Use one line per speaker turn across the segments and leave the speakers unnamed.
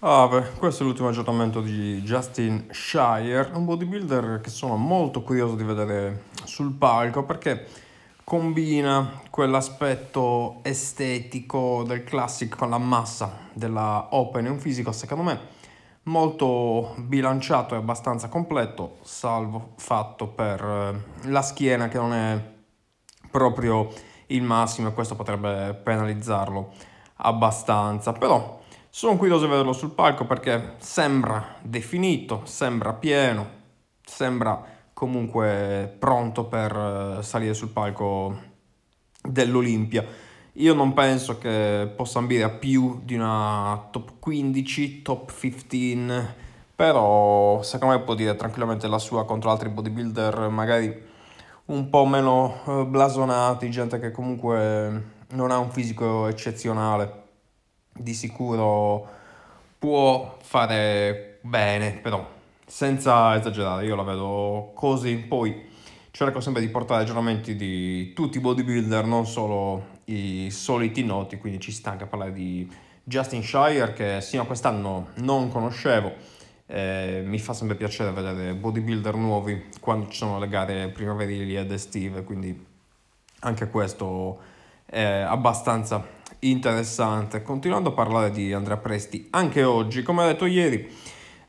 Ah beh, questo è l'ultimo aggiornamento di Justin Shire, un bodybuilder che sono molto curioso di vedere sul palco perché combina quell'aspetto estetico del classic con la massa della open, è un fisico secondo me molto bilanciato e abbastanza completo, salvo fatto per eh, la schiena che non è proprio il massimo e questo potrebbe penalizzarlo abbastanza, però sono curioso di vederlo sul palco perché sembra definito, sembra pieno, sembra comunque pronto per eh, salire sul palco dell'Olimpia. Io non penso che possa ambire a più di una top 15, top 15, però secondo me può dire tranquillamente la sua contro altri bodybuilder magari un po' meno eh, blasonati, gente che comunque non ha un fisico eccezionale di sicuro può fare bene, però senza esagerare, io la vedo così. Poi cerco sempre di portare aggiornamenti di tutti i bodybuilder, non solo i soliti noti, quindi ci sta anche a parlare di Justin Shire che sino a quest'anno non conoscevo. Eh, mi fa sempre piacere vedere bodybuilder nuovi quando ci sono le gare primaverili ed estive, quindi anche questo è abbastanza interessante. Continuando a parlare di Andrea Presti, anche oggi, come ha detto ieri,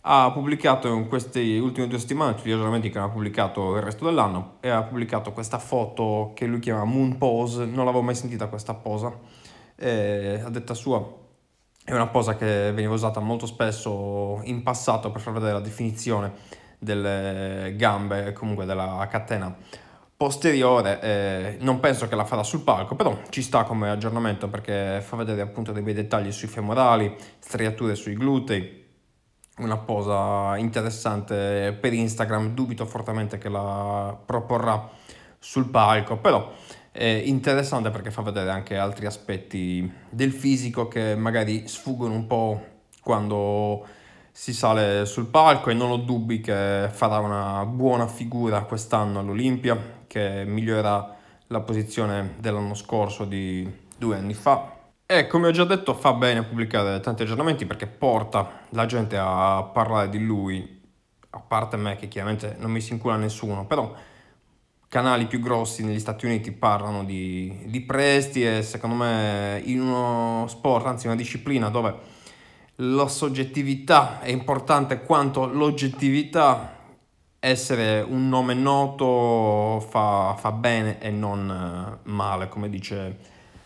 ha pubblicato in queste ultime due settimane, tutti gli aggiornamenti che hanno pubblicato il resto dell'anno, e ha pubblicato questa foto che lui chiama Moon Pose, non l'avevo mai sentita questa posa, eh, a detta sua è una posa che veniva usata molto spesso in passato per far vedere la definizione delle gambe, comunque della catena posteriore eh, non penso che la farà sul palco però ci sta come aggiornamento perché fa vedere appunto dei bei dettagli sui femorali striature sui glutei una posa interessante per Instagram dubito fortemente che la proporrà sul palco però è interessante perché fa vedere anche altri aspetti del fisico che magari sfuggono un po' quando si sale sul palco e non ho dubbi che farà una buona figura quest'anno all'Olimpia che migliora la posizione dell'anno scorso di due anni fa. E come ho già detto fa bene pubblicare tanti aggiornamenti perché porta la gente a parlare di lui, a parte me che chiaramente non mi si incula nessuno, però canali più grossi negli Stati Uniti parlano di, di presti e secondo me in uno sport, anzi una disciplina dove la soggettività è importante quanto l'oggettività essere un nome noto fa, fa bene e non eh, male, come dice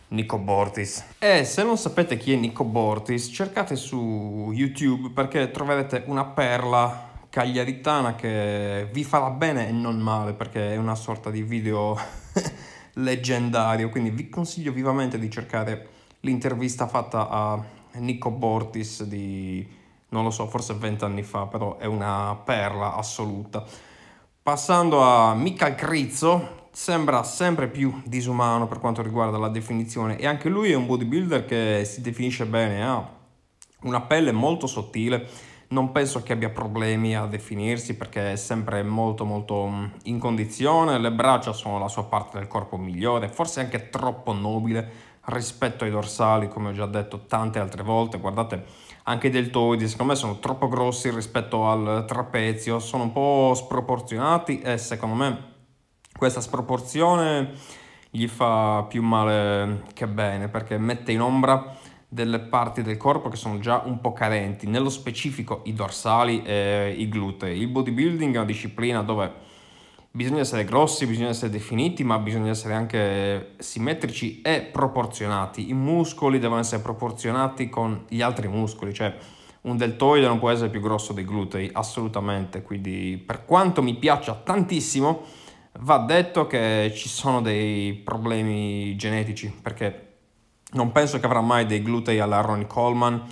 Nico Bortis. E se non sapete chi è Nico Bortis, cercate su YouTube perché troverete una perla cagliaritana che vi farà bene e non male perché è una sorta di video leggendario, quindi vi consiglio vivamente di cercare l'intervista fatta a Nico Bortis di non lo so, forse vent'anni fa, però è una perla assoluta. Passando a Michael Crizzo, sembra sempre più disumano per quanto riguarda la definizione e anche lui è un bodybuilder che si definisce bene, ha una pelle molto sottile, non penso che abbia problemi a definirsi perché è sempre molto molto mm, in condizione, le braccia sono la sua parte del corpo migliore, forse anche troppo nobile rispetto ai dorsali come ho già detto tante altre volte, guardate anche i deltoidi secondo me sono troppo grossi rispetto al trapezio, sono un po' sproporzionati e secondo me questa sproporzione gli fa più male che bene perché mette in ombra delle parti del corpo che sono già un po' carenti, nello specifico i dorsali e i glutei. Il bodybuilding è una disciplina dove bisogna essere grossi, bisogna essere definiti, ma bisogna essere anche simmetrici e proporzionati. I muscoli devono essere proporzionati con gli altri muscoli, cioè un deltoide non può essere più grosso dei glutei, assolutamente. Quindi per quanto mi piaccia tantissimo, va detto che ci sono dei problemi genetici, perché non penso che avrà mai dei glutei alla Ronnie Coleman,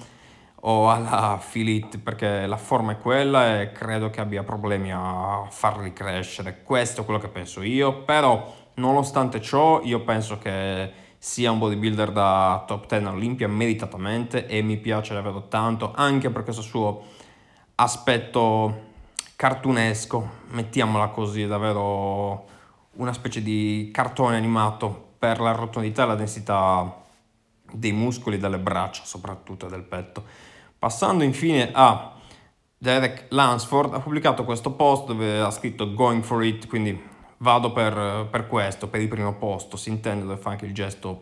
o alla Philippe perché la forma è quella e credo che abbia problemi a farli crescere. Questo è quello che penso io, però nonostante ciò io penso che sia un bodybuilder da top 10 Olimpia meritatamente e mi piace davvero tanto anche per questo suo aspetto cartunesco, mettiamola così, davvero una specie di cartone animato per la rotondità e la densità dei muscoli delle braccia soprattutto e del petto. Passando infine a Derek Lansford, ha pubblicato questo post dove ha scritto going for it, quindi vado per, per questo, per il primo posto, si intende dove fa anche il gesto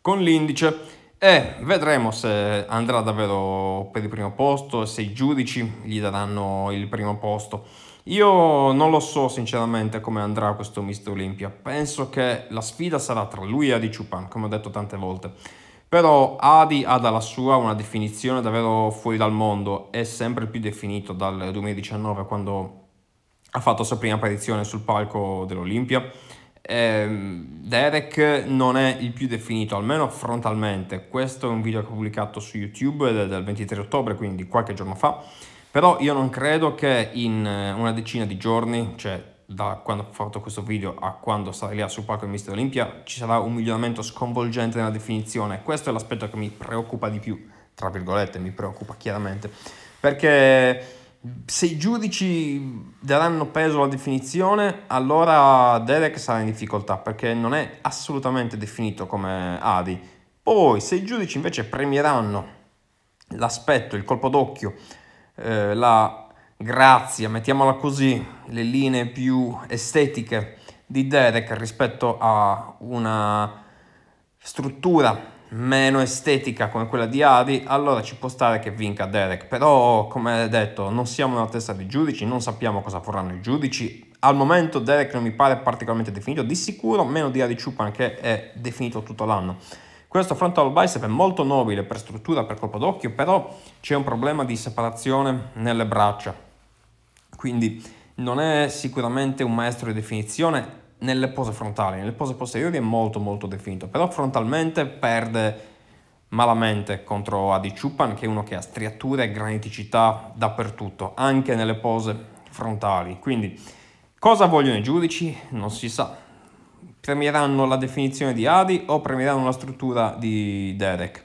con l'indice e vedremo se andrà davvero per il primo posto, se i giudici gli daranno il primo posto. Io non lo so sinceramente come andrà questo Mister Olimpia, penso che la sfida sarà tra lui e Adi Chupan, come ho detto tante volte. Però Adi ha dalla sua una definizione davvero fuori dal mondo, è sempre più definito dal 2019 quando ha fatto la sua prima apparizione sul palco dell'Olimpia. Eh, Derek non è il più definito, almeno frontalmente. Questo è un video che ho pubblicato su YouTube del 23 ottobre, quindi qualche giorno fa. Però io non credo che in eh, una decina di giorni, cioè da quando ho fatto questo video a quando sarai lì sul palco in Mister Olimpia ci sarà un miglioramento sconvolgente nella definizione. Questo è l'aspetto che mi preoccupa di più, tra virgolette, mi preoccupa chiaramente, perché se i giudici daranno peso alla definizione, allora Derek sarà in difficoltà perché non è assolutamente definito come Adi. Poi se i giudici invece premieranno l'aspetto, il colpo d'occhio, eh, la grazia, mettiamola così, le linee più estetiche di Derek rispetto a una struttura meno estetica come quella di Ari, allora ci può stare che vinca Derek, però come detto non siamo nella testa dei giudici, non sappiamo cosa vorranno i giudici, al momento Derek non mi pare particolarmente definito, di sicuro meno di Ari Chupan che è definito tutto l'anno. Questo frontal bicep è molto nobile per struttura, per colpo d'occhio, però c'è un problema di separazione nelle braccia quindi non è sicuramente un maestro di definizione nelle pose frontali, nelle pose posteriori è molto molto definito, però frontalmente perde malamente contro Adi Chupan che è uno che ha striature e graniticità dappertutto, anche nelle pose frontali. Quindi cosa vogliono i giudici? Non si sa. Premieranno la definizione di Adi o premieranno la struttura di Derek?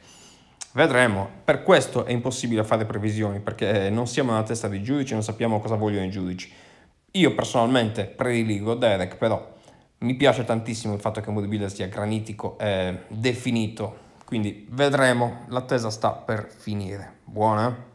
Vedremo, per questo è impossibile fare previsioni perché eh, non siamo nella testa dei giudici, non sappiamo cosa vogliono i giudici. Io personalmente prediligo Derek, però mi piace tantissimo il fatto che Moody Builder sia granitico e definito, quindi vedremo, l'attesa sta per finire. Buona?